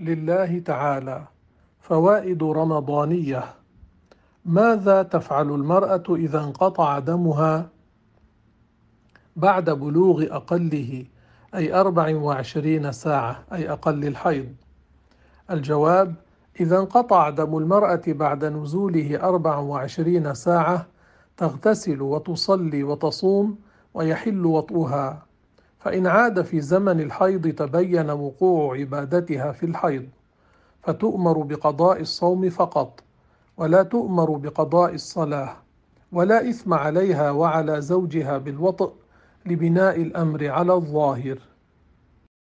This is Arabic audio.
لله تعالى فوائد رمضانيه ماذا تفعل المراه اذا انقطع دمها بعد بلوغ اقله اي 24 ساعه اي اقل الحيض الجواب اذا انقطع دم المراه بعد نزوله 24 ساعه تغتسل وتصلي وتصوم ويحل وطئها فإن عاد في زمن الحيض تبين وقوع عبادتها في الحيض فتؤمر بقضاء الصوم فقط ولا تؤمر بقضاء الصلاة ولا إثم عليها وعلى زوجها بالوطئ لبناء الأمر على الظاهر